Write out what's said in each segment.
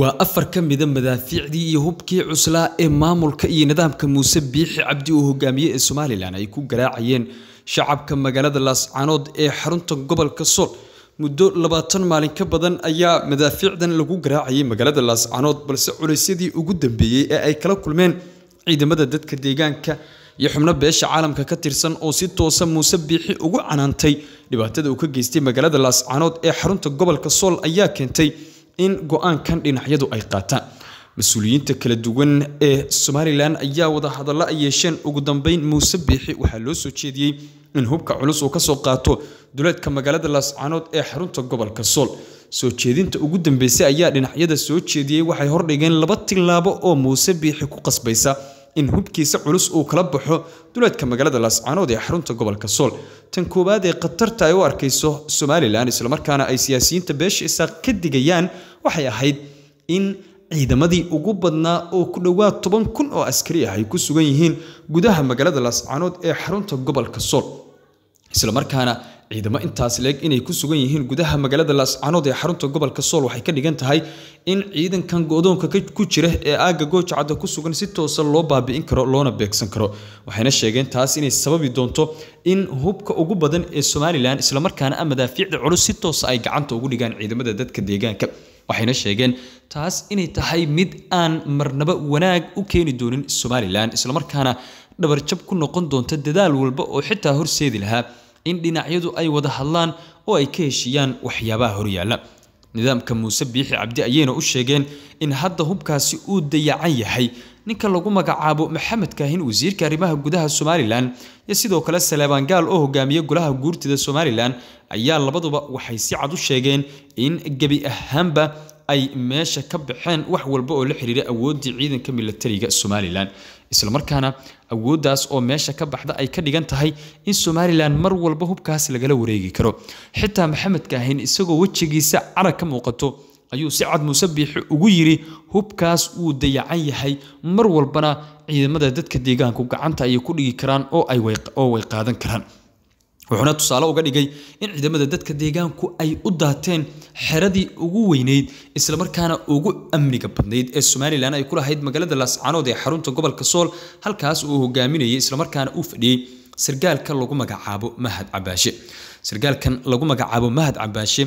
waa afar ka mida madaafiicdii iyo hubkii cuslaa ee maamulka iyo nidaamka muuse biixi cabdi uu hogaamiyey ee somalilan ay ku garaacayeen shacabka magaalada laascanood ee xarunta gobolka sool muddo labaatan maalin ka badan ayaa madaafiicdan lagu garaacayay magaalada laascanood balse culaysyadii ugu dambeeyey ee ay kala kulmeen ciidamada dadka deegaanka iyo xubno beesha caalamka ka tirsan oo si toosa muuse biixi ugu canaantay dhibaatada uu ka geystay magaalada laascanood ee xarunta gobolka sool ayaa keentay in go-aankan dhinacyadu ay qaataan mas-uuliyiinta kala duwan ee somalilan ayaa wada hadallo ay yeesheen ugu dambeyn muuse biixi waxaa loo soo jeediyey in hubka culus uu kasoo qaato duleedka magaalada laascanood ee xarunta gobolka sool soo jeedinta ugu dambeysay ayaa dhinacyada soo jeediyey waxay hordhigeen laba tilaabo oo muuse biixi ku qasbaysa in hubkiisa culus uu kala baxo duleedka magaalada laascanood ee xarunta gobolka sool tan koowaad ee khatarta ay u arkayso somalilan islamarkaana ay siyaasiyiinta beesha isaaq ka digayaan waxay ahayd in ciidamadii ugu badnaa oo ku dhowaad toban kun oo askari ah ay ku sugan yihiin gudaha magaalada laascanood ee xarunta gobolka sool islamarkaana ciidamo intaas leeg inay ku sugan yihiin gudaha magaalada laascanood ee xarunta gobolka sool waxay ka dhigan tahay in ciidankan godoonka ku jira ee aagga goojacada ku sugan si toosa loo baabi'in karo loona beegsan karo waxayna sheegeen taas inay sababi doonto in hubka ugu badan ee somalilan islamarkaana a madaafiicda culus si toosa ay gacanta ugu dhigaan ciidamada dadka deegaanka waxayna sheegeen taas inay tahay mid aan marnaba wanaag u keeni doonin somalilan islamarkaana dhabarjab ku noqon doonta dadaal walba oo xitaa horseedi lahaa in dhinacyadu ay wada hadlaan oo ay ka heshiiyaan waxyaabaha horyaalla nidaamka muuse biixi cabdi ayayna u sheegeen in hadda hubkaasi uu dayacan yahay ninka lagu magacaabo maxamed kaahin wasiirka arrimaha gudaha somalilan iyo sidoo kale saleebaan oo hogaamiya golaha guurtida somalilan ayaa labaduba waxay si cad u sheegeen in gebi ahaanba ay meesha ka baxeen wax walba oo la xiriira awooddii ciidanka milatariga somalilan islamarkaana awooddaas oo meesha ka baxda ay ka dhigan tahay in somalilan mar walba hubkaas lagala wareegi karo xitaa maxamed kaahin isagoo wejigiisa carag ka muuqato ayuu si cad muuse biixi ugu yidhi hubkaas wuu dayacan yahay mar walbana ciidamada dadka deegaanku gacanta ayay ku dhigi karaan oo way qaadan karaan wuxuuna tusaale uga dhigay in ciidamada dadka deegaanku ay u daateen xeradii ugu weynayd islamarkaana ugu amniga badnayd ee somalilan ay ku lahayd magaalada laascanood ee xarunta gobolka sool halkaas uu hogaaminayay islamarkaana uu fadhiyey sargaalka lagu magacaabo mahad cabaashe sargaalkan lagu magacaabo mahad cabaashe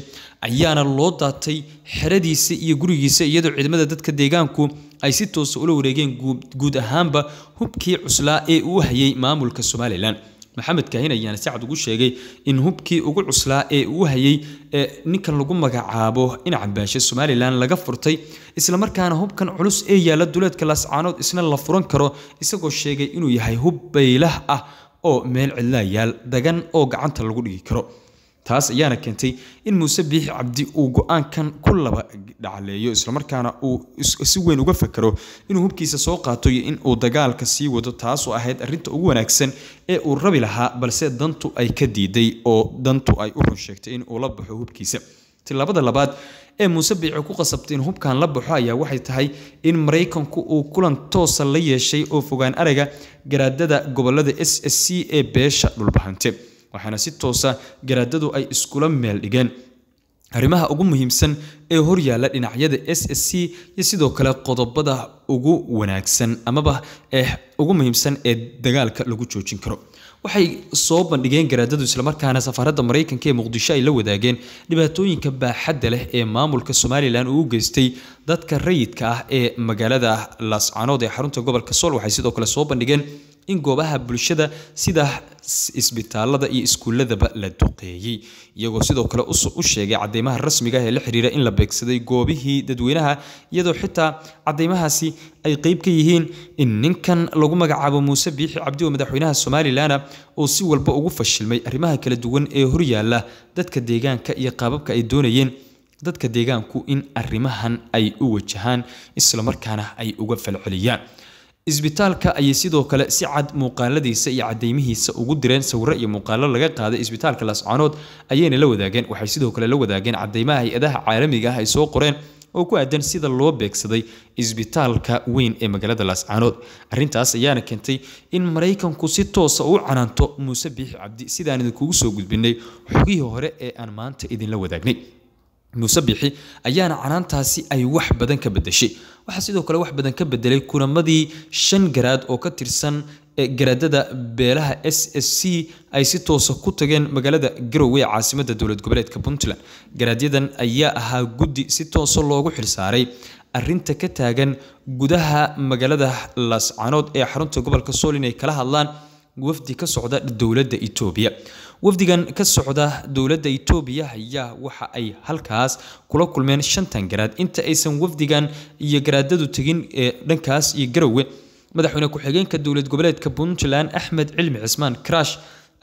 ayaana loo daatay xeradiisa iyo gurigiisa iyadoo ciidamada dadka deegaanku ay si toosa ah ula wareegeen guud ahaanba hubkii cuslaa ee uu hayay maamulka somalilan maxamed kahin ayaana sacad ugu sheegay in hubkii ugu cuslaa ee uu hayay ee ninkan lagu magacaabo in baashe somalilan laga furtay islamarkaana hubkan culus ee yaalla duleedka laascaanood isna la furan karo isagoo sheegay inuu yahay hub baylah ah oo meel cidlaayaal dagan oo gacanta lagu dhigi karo taas ayaana keentay in muuse biixi cabdi uu go-aankan ku laba dhacleeyo islamarkaana uu si weyn uga fakero inuu hubkiisa soo qaato iyo inuu dagaalka sii wado taasoo ahayd arinta ugu wanaagsan ee uu rabi lahaa balse dantu ay ka diiday oo dantu ay u run sheegtay inuu la baxo hubkiisa tilaabada labaad ee muuse biici ku qasabtay in hubkan la baxo ayaa waxay tahay in maraykanku uu kulan toosa la yeeshay oo fogaan araga garaadada gobolada s s c ee beesha dhulbahante waxaana si toosa garaadadu ay iskula meel dhigeen arrimaha ugu muhiimsan ee horyaalla dhinacyada s s c iyo sidoo kale qodobada ugu wanaagsan amaba eh ugu muhiimsan ee dagaalka lagu joojin karo waxay soo bandhigeen garaadadu islamarkaana safaaradda maraykanka ee muqdisho ay la wadaageen dhibaatooyinka baaxadda leh ee maamulka somalilan uu u geystay dadka rayidka ah ee magaalada laascanood ee xarunta gobolka sool waxay sidoo kale soo bandhigeen in goobaha bulshada sida isbitaalada iyo iskuuladaba la duqeeyey iyagoo sidoo kale u sheegay cadeymaha rasmiga ee la xiriira in la beegsaday goobihii dadweynaha iyadoo xitaa cadeymahaasi ay qeyb ka yihiin in ninkan lagu magacaabo muuse biixi cabdi oo madaxweynaha somalilanna oo si walba ugu fashilmay arrimaha kala duwan ee horyaala dadka deegaanka iyo qaababka ay doonayeen dadka deegaanku in arrimahan ay u wajahaan islamarkaana ay uga falceliyaan isbitaalka ayay sidoo kale si cad muuqaaladiisa iyo cadeymihiisa ugu direen sawiro iyo muuqaalo laga qaaday isbitaalka laascaanood ayayna la wadaageen waxay sidoo kale la wadaageen cadeymaha hay-adaha caalamiga ah ay soo qoreen oo ku aadan sida loo beegsaday isbitaalka weyn ee magaalada laascaanood arintaas ayaana keentay in maraykanku si toosa u canaanto muuse biixi cabdi sidaan idinkugu soo gudbinay xogihii hore ee aan maanta idinla wadaagnay musabixi ayaana canaantaasi ay wax badan ka bedeshay waxaa sidoo kale wax badan ka bedelay kulamadii shan garaad oo ka tirsan garaadada beelaha s s c ay si toosa ku tageen magaalada garowe ee caasimadda dowlad goboleedka puntland garaadyadan ayaa ahaa guddi si toosa loogu xilsaaray arinta ka taagan gudaha magaalada laascanood ee xarunta gobolka sool inay kala hadlaan wafdi ka socda dowladda etoobiya wafdigan ka socda dowladda etoobiya ayaa waxa ay halkaas kula kulmeen shantan garaad inta aysan wafdigan iyo garaadadu tegin ee dhankaas iyo garowe madaxweyne ku-xigeenka dowlad goboleedka puntland axmed cilmi cismaan karash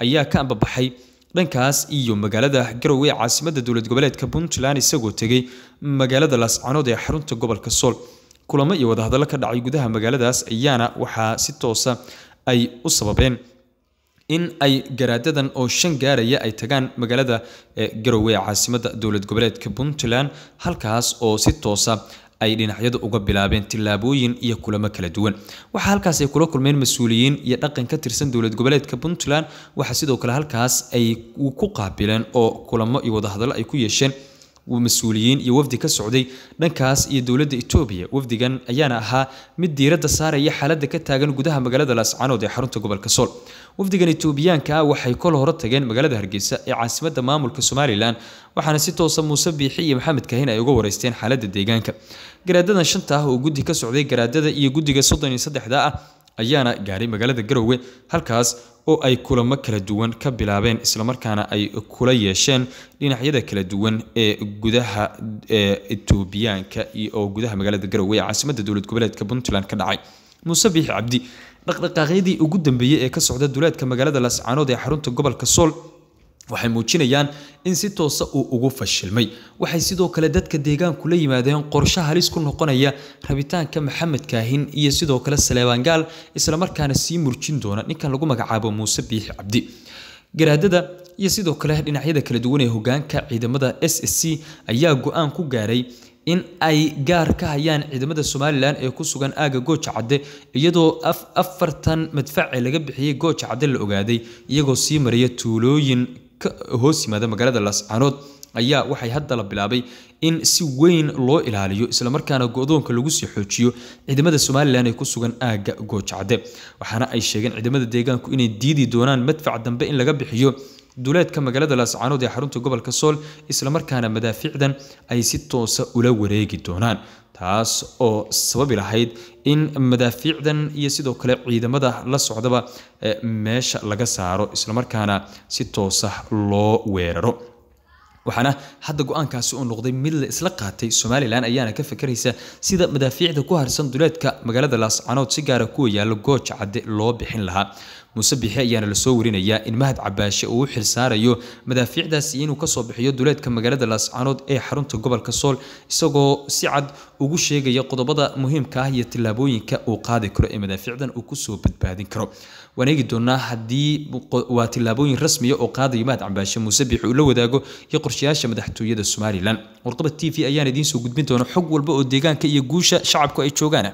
ayaa ka ambabaxay dhankaas iyo magaalada garowe ee caasimada dowlad goboleedka puntland isagoo tegey magaalada laascanood ee xarunta gobolka sool kulamo iyo wadahadallo ka dhacay gudaha magaaladaas ayaana waxaa si toosa ay u sababeen in ay garaadadan oo shan gaaraya ay tagaan magaalada garowe caasimada dowlad goboleedka puntland halkaas oo si toosa ay dhinacyada uga bilaabeen tillaabooyin iyo kulamo kala duwan waxaa halkaas ay kula kulmeen mas-uuliyiin iyo dhaqan ka tirsan dowlad goboleedka puntland waxaa sidoo kale halkaas ay ku qaabileen oo kulamo iyo wadahadallo ay ku yeesheen mas-uuliyiin iyo wafdi ka socday dhankaas iyo dowladda etoobiya wafdigan ayaana ahaa mid diiradda saaraya xaaladda ka taagan gudaha magaalada laascanood ee xarunta gobolka sool wafdigan etoobiyaanka ah waxay kol horo tageen magaalada hargeysa ee caasimadda maamulka somalilan waxaana si toosa muuse biixi iyo maxamed kahin ay uga wareysteen xaaladda deegaanka garaadadan shanta ah oo guddi ka socday garaadada iyo guddiga soddon iyo saddexda ah ayaana gaadhay magaalada garowe halkaas oo ay kulamo kala duwan ka bilaabeen islamarkaana ay kula yeesheen dhinacyada kala duwan ee gudaha etoobiyaanka oo gudaha magaalada garowe ee caasimada dowlad goboleedka puntland ka dhacay muuse biix cabdi dhaqdhaqaaqyadii ugu dambeeyey ee ka socda duleedka magaalada laascaanood ee xarunta gobolka sool waxay muujinayaan in si toosa uu ugu fashilmay waxay sidoo kale dadka deegaanku la yimaadeen qorsho halis ku noqonaya rabitaanka maxamed kaahin iyo sidoo kale saleebaangaal islamarkaana sii murjin doona ninkan lagu magacaabo muuse biixi cabdi garaadada iyo sidoo kale dhinacyada kala duwan ee hogaanka ciidamada s s c ayaa go-aan ku gaaray in ay gaar ka hayaan ciidamada somalilan ee ku sugan aaga gooja cadde iyadoo afartan madface laga bixiyey gooja cadde la ogaaday iyagoo sii maraya tuulooyin ka hoos yimaada magaalada laascanood ayaa waxay hadda la bilaabay in si weyn loo ilaaliyo islamarkaana go-doonka lagu sii xoojiyo ciidamada somalilan ee ku sugan aagga goojacade waxaana ay sheegeen ciidamada deegaanku inay diidi doonaan madfac dambe in laga bixiyo duleedka magaalada laascaanood ee xarunta gobolka sool islamarkaana madaaficdan ay si toosa ula wareegi doonaan taas oo sababi lahayd in madaafiicdan iyo sidoo kale ciidamada la socdaba e, meesha laga saaro islamarkaana si toosa loo weeraro waxaana hadda go-aankaasi uu noqday mid la isla qaatay somalilan ayaana ka fakeraysa sida madaafiicda ku harsan duleedka magaalada laascaanood si gaara kuwa yaallo gooja cadde loo bixin lahaa muuse bixi ayaana lasoo warinayaa in mahad cabaashe uu u xilsaarayo madaafiicdaasi inuu kasoo bixiyo duleedka magaalada laascaanood ee xarunta gobolka sool isagoo si cad ugu sheegaya qodobada muhiimka ah iyo tillaabooyinka uu qaadi karo ee madaafiicdan uu kusoo badbaadin karo waan eegi doonaa haddii waa tillaabooyin rasmiya ah oo qaadaya mahad cabaashe muuse bixi uu la wadaago iyo qorshayaasha madaxtooyada somalilan warqaba t v ayaan idiin soo gudbin doona xog walba oo deegaanka iyo guusha shacabku ay joogaan